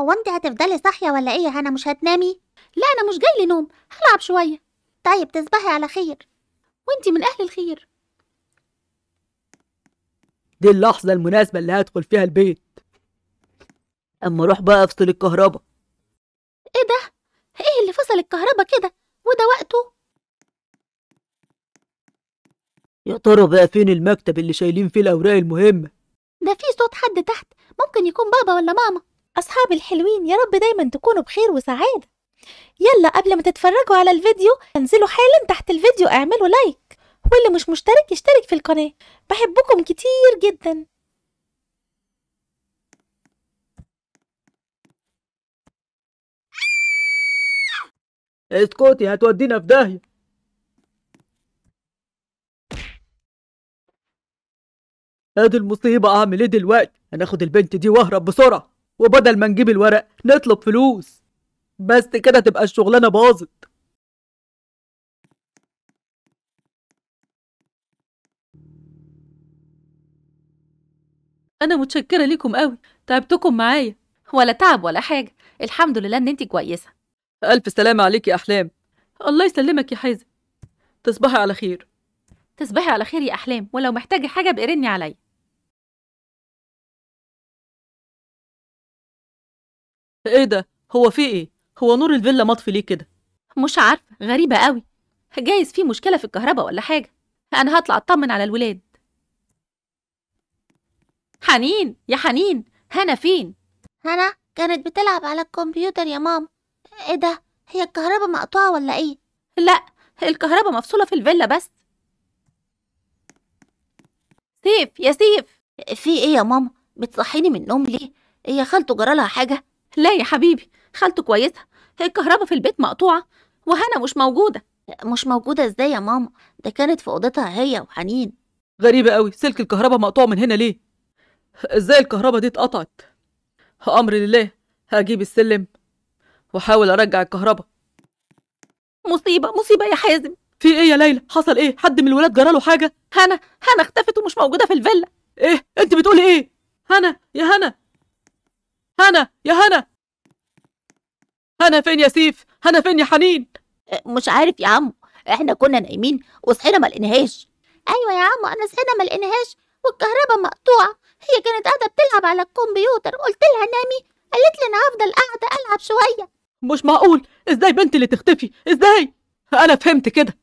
هو انت هتفضلي صاحيه ولا ايه انا هنا مش هتنامي لا انا مش جاي لنوم هلعب شويه طيب تصبحي على خير وانت من اهل الخير دي اللحظه المناسبه اللي هدخل فيها البيت اما اروح بقى افصل الكهرباء ايه ده ايه اللي فصل الكهرباء كده وده وقته يا ترى بقى فين المكتب اللي شايلين فيه الاوراق المهمه ده في صوت حد تحت ممكن يكون بابا ولا ماما أصحابي الحلوين يا رب دايما تكونوا بخير وسعادة يلا قبل ما تتفرجوا على الفيديو انزلوا حالا تحت الفيديو اعملوا لايك واللي مش مشترك يشترك في القناة بحبكم كتير جدا اسكتي إيه هتودينا في داهية ادي المصيبة اعمل ايه دلوقتي؟ هناخد البنت دي واهرب بسرعة وبدل ما نجيب الورق نطلب فلوس بس كده تبقى الشغلانة باظت أنا متشكرة ليكم قوي تعبتكم معايا ولا تعب ولا حاجة الحمد لله إن أنت كويسة ألف سلامة عليك يا أحلام الله يسلمك يا حازم تصبحي على خير تصبحي على خير يا أحلام ولو محتاجة حاجة بقرني عليا ايه ده هو في ايه هو نور الفيلا مطفي ليه كده مش عارفه غريبه قوي جايز في مشكله في الكهرباء ولا حاجه انا هطلع اطمن على الولاد حنين يا حنين هنا فين هنا كانت بتلعب على الكمبيوتر يا ماما ايه ده هي الكهرباء مقطوعه ولا ايه لا الكهرباء مفصوله في الفيلا بس سيف يا سيف في ايه يا ماما بتصحيني من النوم ليه هي خالته جرالها حاجه لا يا حبيبي خالته كويسة هي الكهرباء في البيت مقطوعة وهنا مش موجودة مش موجودة ازاي يا ماما ده كانت في اوضتها هي وحنين غريبة قوي سلك الكهرباء مقطوع من هنا ليه ازاي الكهرباء دي اتقطعت امر لله هجيب السلم واحاول ارجع الكهرباء مصيبة مصيبة يا حازم في ايه يا ليلى حصل ايه حد من الولاد جرى حاجة هنا هنا اختفت ومش موجودة في الفيلا ايه انت بتقولي ايه هنا يا هنا هنا يا هنا هنا فين يا سيف هنا فين يا حنين أه، مش عارف يا عمو احنا كنا نايمين وصحينا ما لقيناهاش ايوه يا عمو انا صحينا ما لقيناهاش والكهرباء مقطوعه هي كانت قاعده بتلعب على الكمبيوتر قلت لها نامي قالت لي انا هفضل قاعده العب شويه مش معقول ازاي بنتي اللي تختفي ازاي انا فهمت كده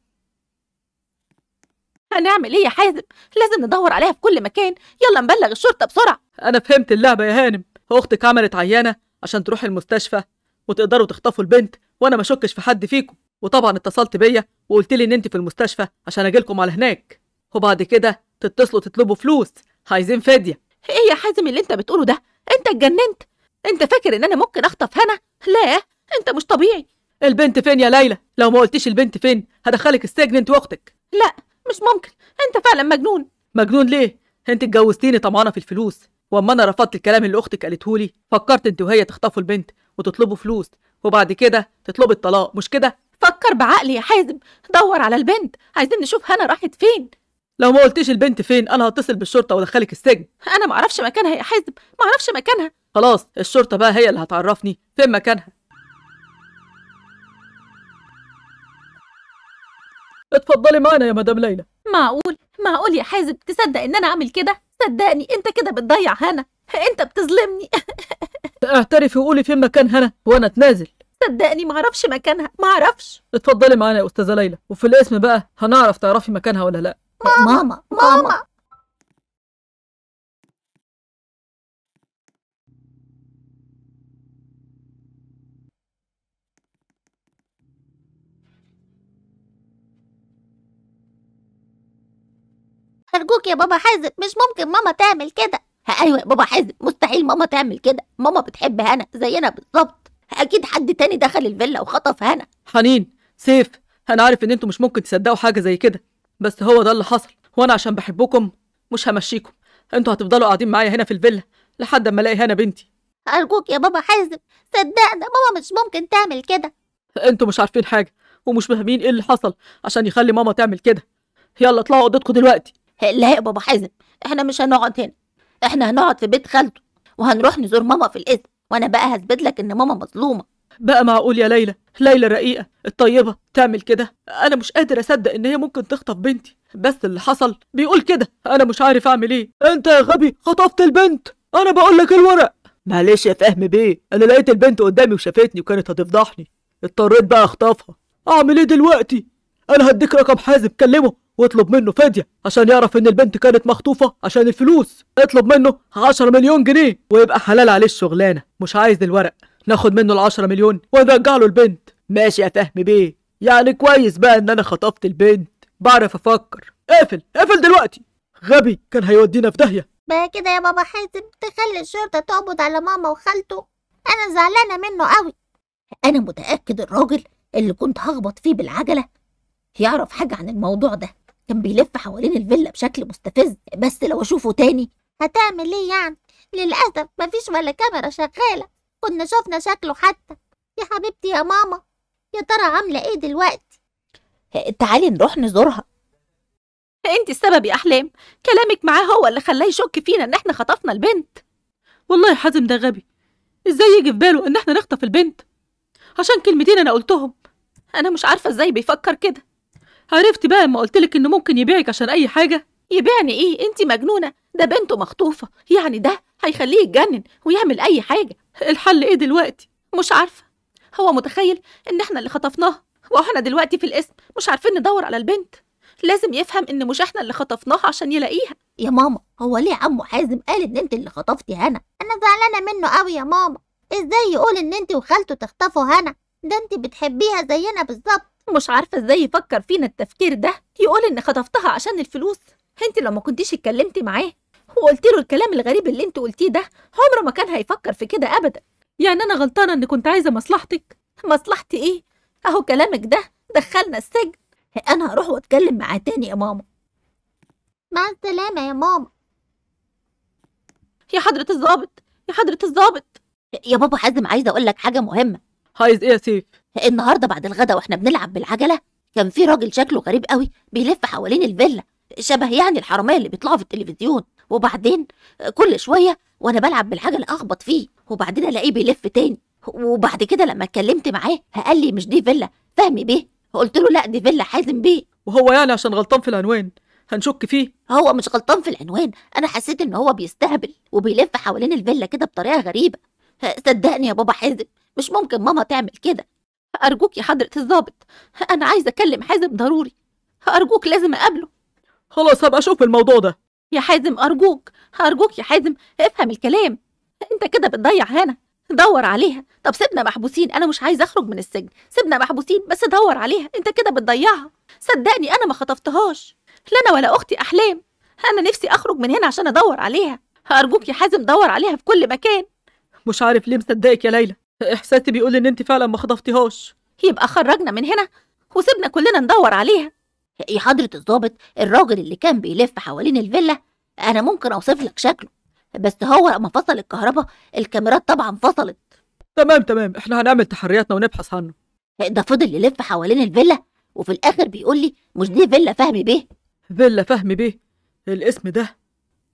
هنعمل ايه يا حازم لازم ندور عليها في كل مكان يلا نبلغ الشرطه بسرعه انا فهمت اللعبه يا هانم أختك عملت عيانه عشان تروح المستشفى وتقدروا تخطفوا البنت وانا ما شكش في حد فيكم وطبعا اتصلت بيا وقلت لي ان انت في المستشفى عشان اجيلكم على هناك وبعد كده تتصلوا تطلبوا فلوس عايزين فديه ايه يا حازم اللي انت بتقوله ده انت اتجننت انت فاكر ان انا ممكن اخطف هنا لا انت مش طبيعي البنت فين يا ليلى لو ما قلتيش البنت فين هدخلك السجن انت واختك لا مش ممكن انت فعلا مجنون مجنون ليه انت اتجوزتيني طمعانه في الفلوس واما انا رفضت الكلام اللي اختك قالته لي فكرت انت وهي تخطفوا البنت وتطلبوا فلوس وبعد كده تطلبي الطلاق مش كده فكر بعقلي يا حازم دور على البنت عايزين نشوف هنا راحت فين لو ما قلتيش البنت فين انا هتصل بالشرطه وادخلك السجن انا ما اعرفش مكانها يا حازم ما اعرفش مكانها خلاص الشرطه بقى هي اللي هتعرفني فين مكانها اتفضلي معانا يا مدام ليلى معقول معقول يا حازم تصدق ان انا اعمل كده صدقني انت كده بتضيع هنا انت بتظلمني اعترفي وقولي فين مكان هنا وانا اتنازل صدقني معرفش مكانها معرفش اتفضلي معانا يا استاذه ليلى وفي الاسم بقى هنعرف تعرفي مكانها ولا لا ماما ماما, ماما. أرجوك يا بابا حازم مش ممكن ماما تعمل كده أيوة يا بابا حازم مستحيل ماما تعمل كده ماما بتحب هنا زينا بالظبط أكيد حد تاني دخل الفيلا وخطف هنا حنين سيف أنا عارف إن أنتوا مش ممكن تصدقوا حاجة زي كده بس هو ده اللي حصل وأنا عشان بحبكم مش همشيكم أنتوا هتفضلوا قاعدين معايا هنا في الفيلا لحد أما ألاقي هنا بنتي أرجوك يا بابا حازم صدقنا ماما مش ممكن تعمل كده أنتوا مش عارفين حاجة ومش فاهمين إيه اللي حصل عشان يخلي ماما تعمل كده يلا اطلعوا اوضتكم دلوقتي لا يا بابا حازم احنا مش هنقعد هنا احنا هنقعد في بيت خالته وهنروح نزور ماما في القسم وانا بقى هثبت لك ان ماما مظلومه بقى معقول يا ليلى ليلى الرقيقه الطيبه تعمل كده انا مش قادر اصدق ان هي ممكن تخطف بنتي بس اللي حصل بيقول كده انا مش عارف اعمل ايه انت يا غبي خطفت البنت انا بقول لك الورق معلش يا فهم بيه انا لقيت البنت قدامي وشافتني وكانت هتفضحني اضطريت بقى اخطفها اعمل ايه دلوقتي انا هديك رقم حازم كلمه واطلب منه فدية عشان يعرف ان البنت كانت مخطوفة عشان الفلوس اطلب منه 10 مليون جنيه ويبقى حلال عليه الشغلانة مش عايز الورق ناخد منه ال 10 مليون ونرجع له البنت ماشي يا فهمي بيه يعني كويس بقى ان انا خطفت البنت بعرف افكر اقفل اقفل دلوقتي غبي كان هيودينا في داهية بقى كده يا بابا حازم تخلي الشرطة تقبض على ماما وخالته انا زعلانة منه قوي انا متأكد الراجل اللي كنت هخبط فيه بالعجلة يعرف حاجة عن الموضوع ده كان بيلف حوالين الفيلا بشكل مستفز بس لو اشوفه تاني هتعمل ايه يعني للاسف مفيش ولا كاميرا شغاله كنا شفنا شكله حتى يا حبيبتي يا ماما يا ترى عامله ايه دلوقتي تعالي نروح نزورها انت السبب يا احلام كلامك معاه هو اللي خلاه يشك فينا ان احنا خطفنا البنت والله يا حازم ده غبي ازاي يجي في باله ان احنا نخطف البنت عشان كلمتين انا قلتهم انا مش عارفه ازاي بيفكر كده عرفت بقى لما قلت لك انه ممكن يبيعك عشان اي حاجه يبيعني ايه انت مجنونه ده بنته مخطوفه يعني ده هيخليه يتجنن ويعمل اي حاجه الحل ايه دلوقتي مش عارفه هو متخيل ان احنا اللي خطفناها واحنا دلوقتي في القسم مش عارفين ندور على البنت لازم يفهم ان مش احنا اللي خطفناها عشان يلاقيها يا ماما هو ليه عمو حازم قال ان انت اللي خطفتي هنا انا زعلانه منه قوي يا ماما ازاي يقول ان انت وخالته تخطفوا هنا ده انت بتحبيها زينا بالظبط مش عارفة ازاي يفكر فينا التفكير ده يقول ان خطفتها عشان الفلوس انت لو ما كنتيش اتكلمتي معاه وقلت له الكلام الغريب اللي انت قلتيه ده عمره ما كان هيفكر في كده ابدا يعني انا غلطانة ان كنت عايزة مصلحتك مصلحتي ايه اهو كلامك ده دخلنا السجن انا هروح واتكلم معاه تاني يا ماما مع السلامة يا ماما يا حضرة الظابط يا حضرة الظابط يا بابا حازم عايزة اقول لك حاجة مهمة عايز ايه يا سيف النهارده بعد الغدا واحنا بنلعب بالعجله كان في راجل شكله غريب قوي بيلف حوالين الفيلا شبه يعني الحراميه اللي بيطلعوا في التلفزيون وبعدين كل شويه وانا بلعب بالعجله اخبط فيه وبعدين الاقيه بيلف تاني وبعد كده لما اتكلمت معاه قال لي مش دي فيلا فهمي بيه قلت له لا دي فيلا حازم بيه وهو يعني عشان غلطان في العنوان هنشك فيه هو مش غلطان في العنوان انا حسيت ان هو بيستهبل وبيلف حوالين الفيلا كده بطريقه غريبه صدقني يا بابا حازم مش ممكن ماما تعمل كده أرجوك يا حضرة الظابط أنا عايزة أكلم حازم ضروري أرجوك لازم أقابله خلاص هبقى أشوف الموضوع ده يا حازم أرجوك أرجوك يا حازم افهم الكلام أنت كده بتضيع هنا دور عليها طب سيبنا محبوسين أنا مش عايزة أخرج من السجن سيبنا محبوسين بس دور عليها أنت كده بتضيعها صدقني أنا ما خطفتهاش لا أنا ولا أختي أحلام أنا نفسي أخرج من هنا عشان أدور عليها أرجوك يا حازم دور عليها في كل مكان مش عارف ليه مصدقك يا ليلى احساسي بيقول ان انت فعلا ما خطفتيهاش يبقى خرجنا من هنا وسيبنا كلنا ندور عليها يا إيه حضرة الضابط الراجل اللي كان بيلف حوالين الفيلا أنا ممكن أوصف لك شكله بس هو لما فصل الكهرباء الكاميرات طبعا فصلت تمام تمام احنا هنعمل تحرياتنا ونبحث عنه إيه ده فضل يلف حوالين الفيلا وفي الآخر بيقول لي مش دي فيلا فهمي بيه فيلا فهمي بيه الاسم ده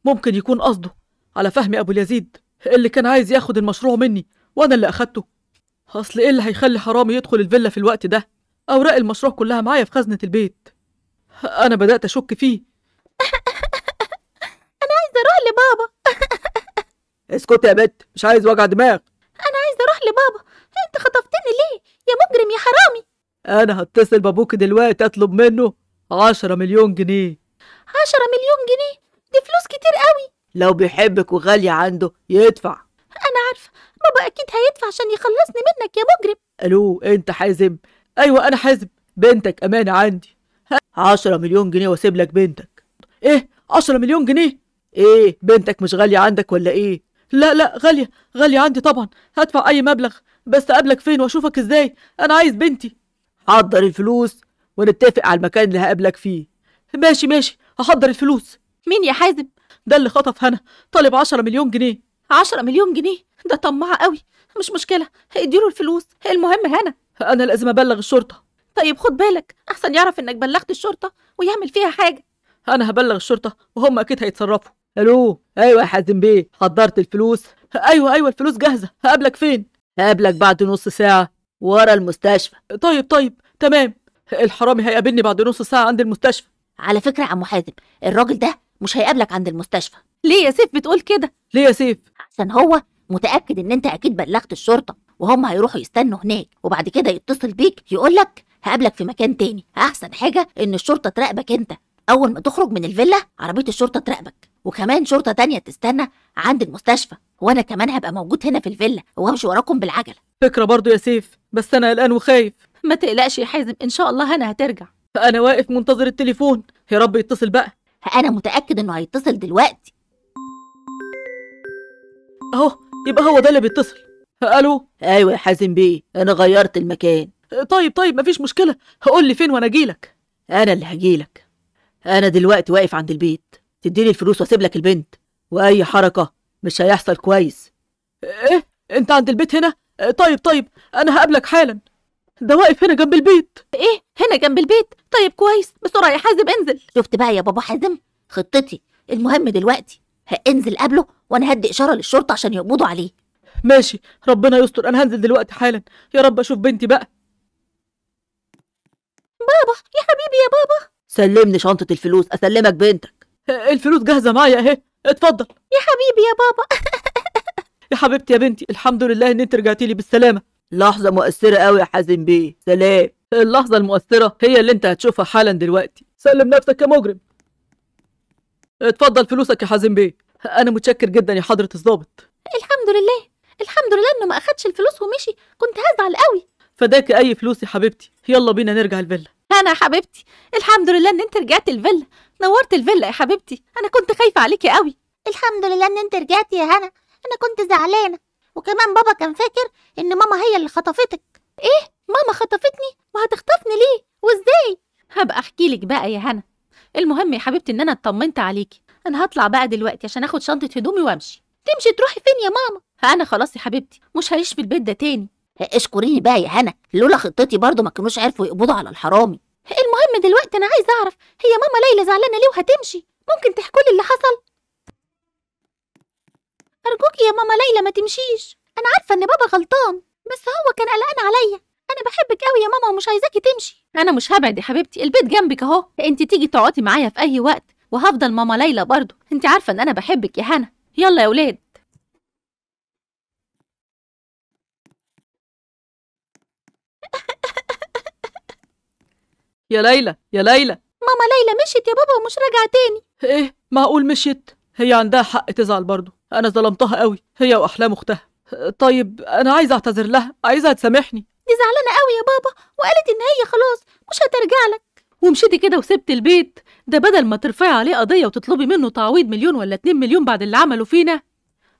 ممكن يكون قصده على فهمي أبو اليزيد اللي كان عايز ياخد المشروع مني وانا اللي اخدته اصل ايه اللي هيخلي حرامي يدخل الفيلا في الوقت ده اوراق المشروع كلها معايا في خزنه البيت انا بدات اشك فيه انا عايزه اروح لبابا اسكت يا بت مش عايز وجع دماغ انا عايزه اروح لبابا انت خطفتني ليه يا مجرم يا حرامي انا هتصل بابوك دلوقتي اطلب منه عشرة مليون جنيه عشرة مليون جنيه دي فلوس كتير قوي لو بيحبك وغالية عنده يدفع أنا عارفة بابا أكيد هيدفع عشان يخلصني منك يا مجرم ألو أنت حازم أيوة أنا حازم بنتك أمانة عندي عشرة مليون جنيه وأسيب لك بنتك إيه عشرة مليون جنيه إيه بنتك مش غالية عندك ولا إيه لا لا غالية غالية عندي طبعا هدفع أي مبلغ بس أقابلك فين وأشوفك إزاي أنا عايز بنتي حضر الفلوس ونتفق على المكان اللي هقابلك فيه ماشي ماشي هحضر الفلوس مين يا حازم ده اللي خطف هنا طالب 10 مليون جنيه 10 مليون جنيه ده طماع قوي مش مشكله هيديله الفلوس المهم هنا انا لازم ابلغ الشرطه طيب خد بالك احسن يعرف انك بلغت الشرطه ويعمل فيها حاجه انا هبلغ الشرطه وهم اكيد هيتصرفوا الو ايوه يا حازم بيه حضرت الفلوس ايوه ايوه الفلوس جاهزه هقابلك فين هقابلك بعد نص ساعه ورا المستشفى طيب طيب تمام الحرامي هيقابلني بعد نص ساعه عند المستشفى على فكره يا عم حازم الراجل ده مش هيقابلك عند المستشفى ليه يا سيف بتقول كده ليه يا سيف عشان هو متاكد ان انت اكيد بلغت الشرطه وهم هيروحوا يستنوا هناك وبعد كده يتصل بيك يقول لك هقابلك في مكان تاني احسن حاجه ان الشرطه تراقبك انت اول ما تخرج من الفيلا عربيه الشرطه تراقبك وكمان شرطه تانية تستنى عند المستشفى وانا كمان هبقى موجود هنا في الفيلا وهمشي وراكم بالعجله فكره برضو يا سيف بس انا قلقان وخايف ما تقلقش يا حازم ان شاء الله هنا هترجع فانا واقف منتظر التليفون يا رب يتصل بقى انا متاكد انه هيتصل دلوقتي اهو يبقى هو ده اللي بيتصل الو ايوه يا حازم بيه انا غيرت المكان طيب طيب مفيش مشكله هقول لي فين وانا اجيلك انا اللي هجيلك انا دلوقتي واقف عند البيت تديني الفلوس واسيب لك البنت واي حركه مش هيحصل كويس ايه انت عند البيت هنا طيب طيب انا هقابلك حالا ده واقف هنا جنب البيت ايه هنا جنب البيت طيب كويس بسرعه يا حازم انزل شفت بقى يا بابا حازم خطتي المهم دلوقتي هانزل قبله وانا هدي اشاره للشرطه عشان يقبضوا عليه ماشي ربنا يستر انا هنزل دلوقتي حالا يا رب اشوف بنتي بقى بابا يا حبيبي يا بابا سلمني شنطه الفلوس اسلمك بنتك آه، الفلوس جاهزه معايا اهي اتفضل يا حبيبي يا بابا يا حبيبتي يا بنتي الحمد لله ان انت رجعتي لي بالسلامه لحظه مؤثره قوي يا حازم بيه سلام اللحظه المؤثره هي اللي انت هتشوفها حالا دلوقتي سلم نفسك يا مجرم اتفضل فلوسك يا حازم بيه انا متشكر جدا يا حضره الضابط الحمد لله الحمد لله انه ما اخدش الفلوس ومشي كنت هزعل قوي فداك اي فلوس يا حبيبتي يلا بينا نرجع الفيلا انا يا حبيبتي الحمد لله ان انت رجعت الفيلا نورت الفيلا يا حبيبتي انا كنت خايفه عليكي قوي الحمد لله ان انت رجعت يا هنا انا كنت زعلانه وكمان بابا كان فاكر ان ماما هي اللي خطفتك ايه ماما خطفتني وهتخطفني ليه وازاي هبقى احكي لك بقى يا هنا المهم يا حبيبتي ان انا اطمنت عليكي انا هطلع بقى دلوقتي عشان اخد شنطه هدومي وامشي تمشي تروحي فين يا ماما انا خلاص يا حبيبتي مش هعيش في البيت ده تاني اشكريني بقى يا هنا لولا خطتي برضه ما كانوش عرفوا يقبضوا على الحرامي المهم دلوقتي انا عايز اعرف هي ماما ليلى زعلانه ليه وهتمشي ممكن تحكوا لي اللي حصل ارجوك يا ماما ليلى ما تمشيش انا عارفه ان بابا غلطان بس هو كان قلقان عليا انا بحبك قوي يا ماما ومش عايزاكي تمشي انا مش هبعد يا حبيبتي البيت جنبك اهو انت تيجي تقعدي معايا في اي وقت وهفضل ماما ليلى برضه انت عارفه ان انا بحبك يا هنا يلا يا ولاد يا ليلى يا ليلى ماما ليلى مشيت يا بابا ومش راجعه تاني ايه معقول مشيت هي عندها حق تزعل برضه انا ظلمتها قوي هي واحلام اختها طيب انا عايزه اعتذر لها عايزها تسامحني دي زعلانه قوي يا بابا وقالت ان هي خلاص مش هترجع لك ومشيتي كده وسبت البيت ده بدل ما ترفعي عليه قضية وتطلبي منه تعويض مليون ولا اتنين مليون بعد اللي عمله فينا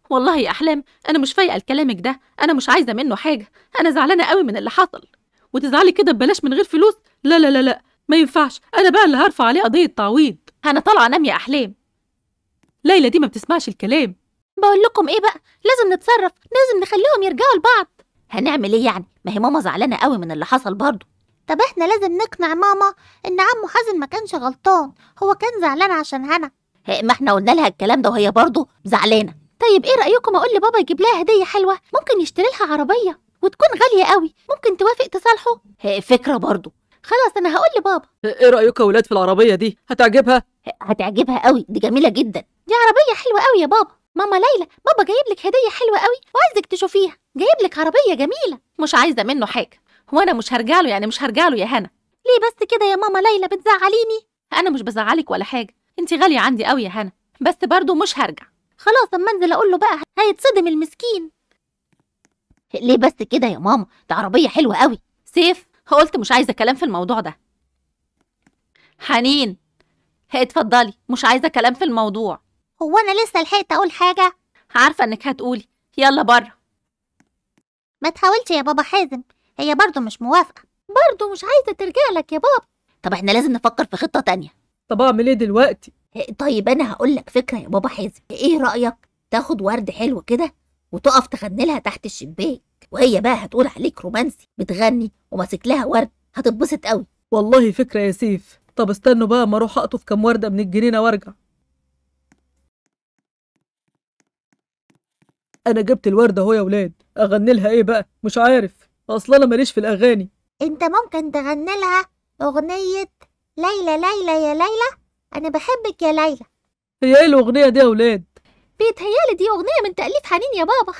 والله يا أحلام أنا مش فايقة لكلامك ده أنا مش عايزة منه حاجة أنا زعلانة قوي من اللي حصل وتزعلي كده ببلاش من غير فلوس لا لا لا لا ما ينفعش أنا بقى اللي هرفع عليه قضية تعويض أنا طالعة نام يا أحلام ليلى دي ما بتسمعش الكلام بقول لكم إيه بقى لازم نتصرف لازم نخليهم يرجعوا لبعض هنعمل إيه يعني ما هي ماما زعلانة قوي من اللي حصل برضه طب احنا لازم نقنع ماما ان عمو حازم ما كانش غلطان هو كان زعلان عشان هنا إيه، ما احنا قلنا لها الكلام ده وهي برضه زعلانه طيب ايه رايكم اقول لبابا يجيب لها هديه حلوه ممكن يشتري لها عربيه وتكون غاليه قوي ممكن توافق تصالحه إيه، فكره برضه خلاص انا هقول لبابا إيه،, ايه رايك يا ولاد في العربيه دي هتعجبها هتعجبها قوي دي جميله جدا دي عربيه حلوه قوي يا بابا ماما ليلى بابا جايب لك هديه حلوه قوي وعايزك تشوفيها جايب لك عربيه جميله مش عايزه منه حاجه هو انا مش هرجع يعني مش هرجع يا هنا ليه بس كده يا ماما ليلى بتزعليني انا مش بزعلك ولا حاجه انت غاليه عندي قوي يا هنا بس برضه مش هرجع خلاص اما انزل اقول له بقى هيتصدم المسكين ليه بس كده يا ماما ده عربيه حلوه قوي سيف قلت مش عايزه كلام في الموضوع ده حنين اتفضلي مش عايزه كلام في الموضوع هو انا لسه لحقت اقول حاجه عارفه انك هتقولي يلا بره ما تحاولش يا بابا حازم هي برضه مش موافقة برضه مش عايزة ترجع لك يا بابا طب احنا لازم نفكر في خطة تانية طب اعمل ايه دلوقتي إيه، طيب انا هقول لك فكرة يا بابا حازم ايه رأيك تاخد ورد حلو كده وتقف تغني لها تحت الشباك وهي بقى هتقول عليك رومانسي بتغني وماسك لها ورد هتتبسط قوي والله فكرة يا سيف طب استنوا بقى ما اروح اقطف كام وردة من الجنينة وارجع انا جبت الوردة اهو يا ولاد اغني لها ايه بقى مش عارف اصلا انا ماليش في الاغاني انت ممكن تغني لها اغنية ليلى ليلى يا ليلى انا بحبك يا ليلى هي ايه الاغنية دي يا ولاد بيتهيالي دي اغنية من تأليف حنين يا بابا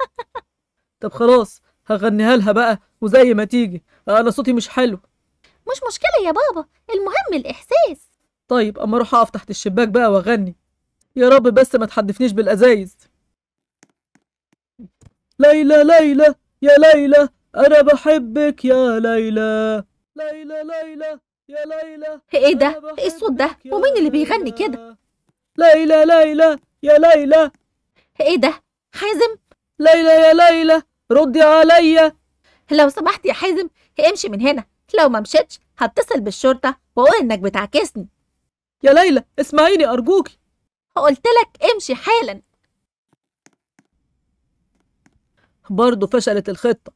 طب خلاص هغنيها لها بقى وزي ما تيجي انا صوتي مش حلو مش مشكلة يا بابا المهم الإحساس طيب أما أروح أقف تحت الشباك بقى وأغني يا رب بس ما تحدفنيش بالأزايز ليلى ليلى يا ليلى أنا بحبك يا ليلى ليلى ليلى يا ليلى إيه ده؟ إيه الصوت ده؟ ومين اللي بيغني كده؟ ليلى ليلى يا ليلى إيه ده؟ حازم؟ ليلى يا ليلى ردي عليا لو سمحت يا حازم امشي من هنا لو ما مشيتش هتصل بالشرطة وأقول إنك بتعكسني يا ليلى اسمعيني أرجوكي قلت لك امشي حالا برضه فشلت الخطة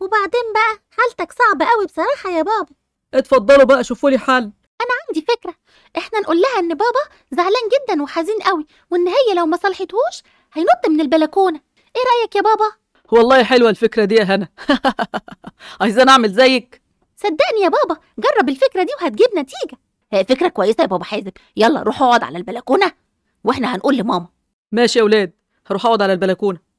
وبعدين بقى حالتك صعبة قوي بصراحة يا بابا اتفضلوا بقى شوفوا لي حل أنا عندي فكرة احنا نقول لها إن بابا زعلان جدا وحزين قوي وإن هي لو ما صلحتهوش هينط من البلكونة إيه رأيك يا بابا؟ والله حلوة الفكرة دي يا هنا عايزة أعمل زيك صدقني يا بابا جرب الفكرة دي وهتجيب نتيجة هي فكرة كويسة يا بابا حازم يلا روح اقعد على البلكونة واحنا هنقول لماما ماشي يا ولاد هروح اقعد على البلكونة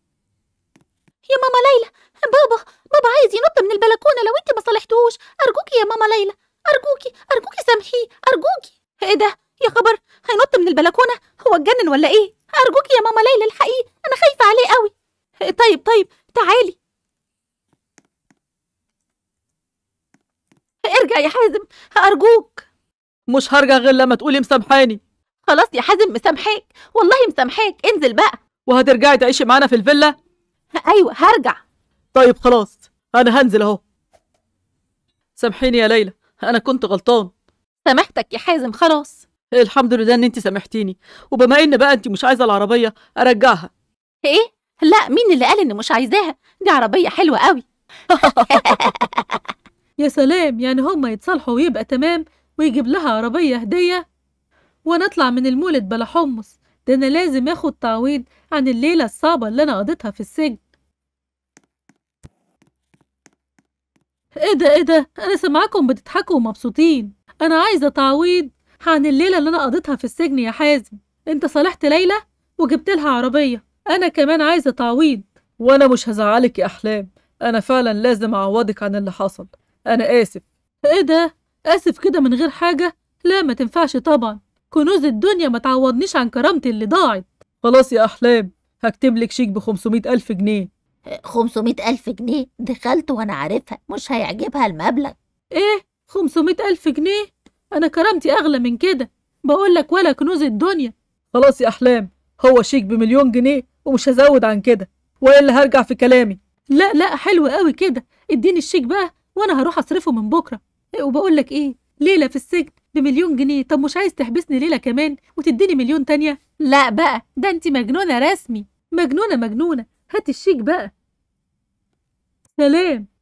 يا ماما ليلى بابا بابا عايز ينط من البلكونه لو انت ما صالحتهوش ارجوكي يا ماما ليلى ارجوكي ارجوكي سامحيه ارجوكي ايه ده يا خبر هينط من البلكونه هو اتجنن ولا ايه ارجوكي يا ماما ليلى الحقيقي انا خايفه عليه قوي إيه، طيب طيب تعالي ارجع يا حازم ارجوك مش هرجع غير لما تقولي مسامحاني خلاص يا حازم مسامحاك والله مسامحاك انزل بقى وهترجعي تعيشي معانا في الفيلا ايوه هرجع طيب خلاص انا هنزل اهو سامحيني يا ليلى انا كنت غلطان سامحتك يا حازم خلاص الحمد لله ان انت سامحتيني وبما ان بقى انت مش عايزه العربيه ارجعها ايه لا مين اللي قال ان مش عايزاها دي عربيه حلوه قوي يا سلام يعني هما يتصالحوا ويبقى تمام ويجيب لها عربيه هديه ونطلع من المولد بلا حمص ده أنا لازم أخد تعويض عن الليلة الصعبة اللي أنا قضيتها في السجن إيه ده إيه ده أنا سامعاكم بتضحكوا ومبسوطين أنا عايزة تعويض عن الليلة اللي أنا قضيتها في السجن يا حازم أنت صالحت ليلى وجبت لها عربية أنا كمان عايزة تعويض وأنا مش هزعلك يا أحلام أنا فعلا لازم أعوضك عن اللي حصل أنا آسف إيه ده آسف كده من غير حاجة لا ما تنفعش طبعا كنوز الدنيا ما تعوضنيش عن كرامتي اللي ضاعت خلاص يا أحلام هكتب لك شيك ب 500 ألف جنيه 500 ألف جنيه دخلت وأنا عارفها مش هيعجبها المبلغ إيه 500 ألف جنيه أنا كرامتي أغلى من كده بقول لك ولا كنوز الدنيا خلاص يا أحلام هو شيك بمليون جنيه ومش هزود عن كده وإلا هرجع في كلامي لا لا حلو قوي كده اديني الشيك بقى وأنا هروح أصرفه من بكرة إيه، وبقول لك إيه ليلة في السجن بمليون جنيه طب مش عايز تحبسني ليلة كمان وتديني مليون تانية لا بقى ده انت مجنونة رسمي مجنونة مجنونة هات الشيك بقى سلام